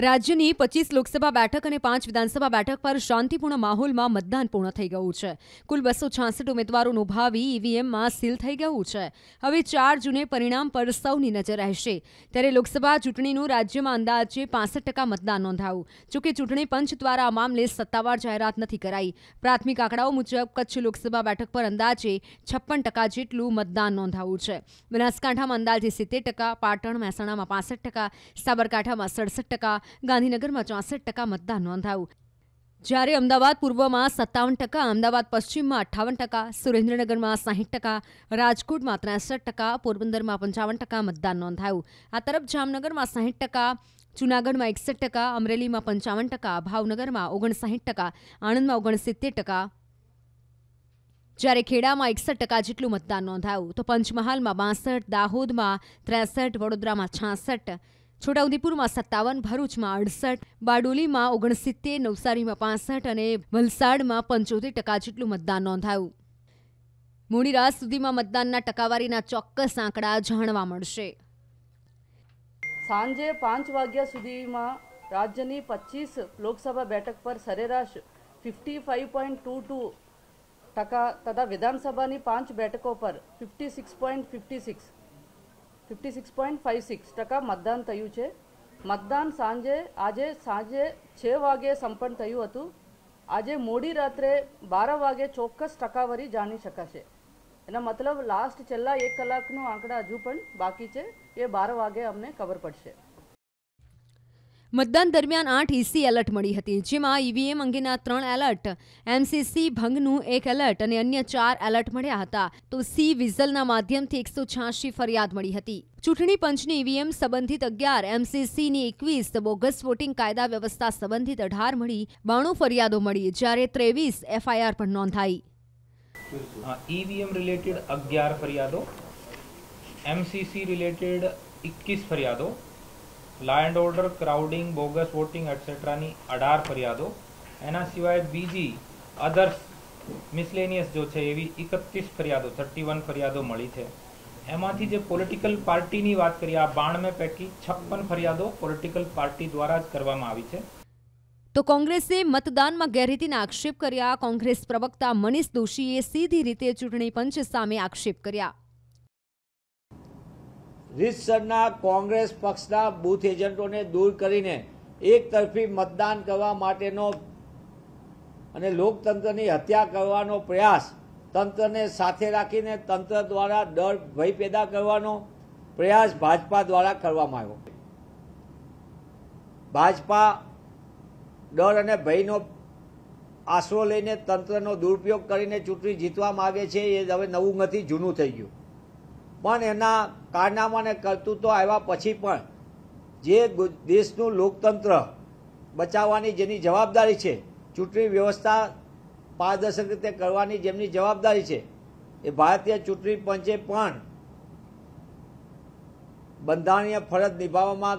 રાજ્યની પચીસ લોકસભા બેઠક અને પાંચ વિધાનસભા બેઠક પર શાંતિપૂર્ણ માહોલમાં મતદાન પૂર્ણ થઈ ગયું છે કુલ બસો છાસઠ ઉમેદવારોનું ભાવિ ઈવીએમમાં સીલ થઈ ગયું છે હવે ચાર જૂને પરિણામ પર સૌની નજર રહેશે ત્યારે લોકસભા ચૂંટણીનું રાજ્યમાં અંદાજે પાસઠ ટકા મતદાન નોંધાયું જોકે ચૂંટણી પંચ દ્વારા આ મામલે સત્તાવાર જાહેરાત નથી કરાઈ પ્રાથમિક આંકડાઓ મુજબ કચ્છ લોકસભા બેઠક પર અંદાજે છપ્પન ટકા જેટલું મતદાન નોંધાયું છે બનાસકાંઠામાં અંદાજે સિત્તેર ટકા પાટણ મહેસાણામાં પાસઠ ટકા સાબરકાંઠામાં સડસઠ ટકા ગાંધીનગરમાં ચોસઠ ટકા મતદાન નોંધાયું જ્યારે અમદાવાદ પૂર્વમાં સત્તાવન ટકા અમદાવાદ પશ્ચિમમાં અઠ્ઠાવન ટકા સુરેન્દ્રનગરમાં સાહીઠ ટકા રાજકોટમાં ત્રેસઠ ટકા પોરબંદરમાં પંચાવન ટકા મતદાન નોંધાયું આ તરફ જામનગરમાં સાહીઠ ટકા જૂનાગઢમાં એકસઠ ટકા અમરેલીમાં પંચાવન ટકા ભાવનગરમાં ઓગણસાહીઠ ટકા આણંદમાં ઓગણસિત્તેર ટકા જ્યારે ખેડામાં એકસઠ ટકા જેટલું મતદાન નોંધાયું તો પંચમહાલમાં બાસઠ દાહોદમાં ત્રેસઠ વડોદરામાં છાસઠ છોટાઉદેપુરમાં સત્તાવન ભરૂચમાં અડસઠ બારડોલીમાં ઓગણસિત્તેર નવસારીમાં પાસઠ અને વલસાડમાં પંચોતેર ટકા જેટલું મતદાન નોંધાયું મોડી રાત સુધીમાં મતદાનના ટકાવારીના ચોક્કસ આંકડા જાણવા મળશે સાંજે પાંચ વાગ્યા સુધીમાં રાજ્યની પચીસ લોકસભા બેઠક પર સરેરાશ fifty five point two two ટકા તથા વિધાનસભાની પાંચ બેઠકો પર fifty six point fifty six fifty six point five six ટકા મતદાન થયું છે મતદાન સાંજે આજે સાંજે છ વાગે સંપન્ન થયું હતું આજે મોડી રાત્રે બાર વાગે ચોક્કસ ટકાવારી જાણી શકાશે એના મતલબ લાસ્ટ છેલ્લા એક કલાકનો આંકડા હજુ પણ બાકી છે એ બાર વાગે અમને ખબર પડશે મતદાન દરમિયાન આઠ ઈસી e એલર્ટ મળી હતી જેમાં ઈવીએમ e અંગેના ત્રણ એલર્ટ એમસીસી ભંગનું એક એલર્ટ અને અન્ય ચાર એલર્ટ મળ્યા હતા તો સી વિઝલના માધ્યમથી એકસો છ્યાસી ફરિયાદ મળી હતી ચૂંટણી પંચની ઈવીએમ e સંબંધિત અગિયાર એમસીસીની એકવીસ બોગસ વોટિંગ કાયદા વ્યવસ્થા સંબંધિત અઢાર મળી બાણું ફરિયાદો મળી જ્યારે ત્રેવીસ એફઆઈઆર પણ નોંધાઈ ઈવીએમ રિલેટેડ અગિયાર ફરિયાદો એમસીસી રિલેટેડ એકવીસ ફરિયાદો law and order crowding bogus voting એટસેટ્રાની અઢાર ફરિયાદો એના સિવાય બીજી અધર્સ મિસલેનિયસ જો છે એવી એકત્રીસ ફરિયાદો થર્ટી વન ફરિયાદો મળી છે એમાંથી જે પોલિટિકલ પાર્ટીની વાત કરીએ આ બાણમે પૈકી છપ્પન ફરિયાદો પોલિટિકલ પાર્ટી દ્વારા જ કરવામાં આવી છે તો કોંગ્રેસે મતદાનમાં ગેરરીતિના આક્ષેપ કર્યા કોંગ્રેસ પ્રવક્તા મનીષ દોશીએ સીધી રીતે ચૂંટણી પંચ સામે આક્ષેપ કર્યા રીતસરના કોંગ્રેસ પક્ષના બૂથ એજન્ટોને દૂર કરીને એકતરફી મતદાન કરવા માટેનો અને લોકતંત્રની હત્યા કરવાનો પ્રયાસ તંત્રને સાથે રાખીને તંત્ર દ્વારા ડર ભય પેદા કરવાનો પ્રયાસ ભાજપા દ્વારા કરવામાં આવ્યો ભાજપા ડર અને ભયનો આશરો લઈને તંત્રનો દુરુપયોગ કરીને ચૂંટણી જીતવામાં આવે છે એ હવે નવું નથી જૂનું થઈ ગયું પણ એના કારનામા કરતું તો આવ્યા પછી પણ જે દેશનું લોકતંત્ર બચાવવાની જેની જવાબદારી છે ચૂંટણી વ્યવસ્થા પારદર્શક રીતે કરવાની જેમની જવાબદારી છે એ ભારતીય ચૂંટણી પંચે પણ બંધારણીય ફરજ નિભાવવામાં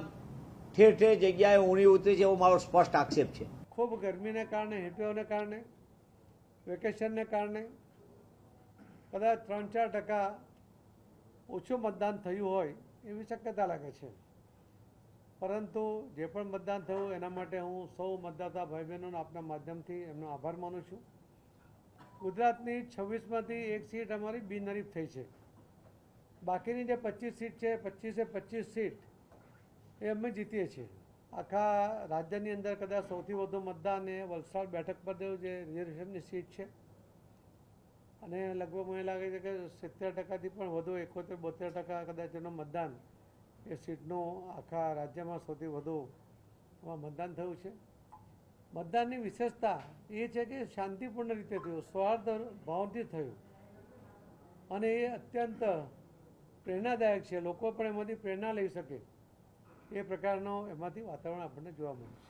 ઠેર ઠેર જગ્યાએ ઊણી ઉતરી છે એવો મારો સ્પષ્ટ આક્ષેપ છે ખૂબ ગરમીને કારણે હેટવેવને કારણે વેકેશનને કારણે કદાચ ત્રણ ચાર ટકા ઓછું મતદાન થયું હોય એવી શક્યતા લાગે છે પરંતુ જે પણ મતદાન થયું એના માટે હું સૌ મતદાતા ભાઈ બહેનોને આપના માધ્યમથી એમનો આભાર માનું છું ગુજરાતની છવ્વીસમાંથી એક સીટ અમારી બિનહરીફ થઈ છે બાકીની જે પચીસ સીટ છે પચીસે પચીસ સીટ એ અમે જીતીએ છીએ આખા રાજ્યની અંદર કદાચ સૌથી વધુ મતદાન એ વલસાડ બેઠક પર જે રિઝર્વેશનની સીટ છે અને લગભગ મને લાગે છે કે સિત્તેર ટકાથી પણ વધુ એકોતેર બોતેર ટકા કદાચ એનું મતદાન એ સીટનું આખા રાજ્યમાં સૌથી વધુ એમાં મતદાન થયું છે મતદાનની વિશેષતા એ છે કે શાંતિપૂર્ણ રીતે થયું સ્વાર્થ ભાવથી થયું અને એ અત્યંત પ્રેરણાદાયક છે લોકો પણ એમાંથી પ્રેરણા લઈ શકે એ પ્રકારનો એમાંથી વાતાવરણ આપણને જોવા મળે છે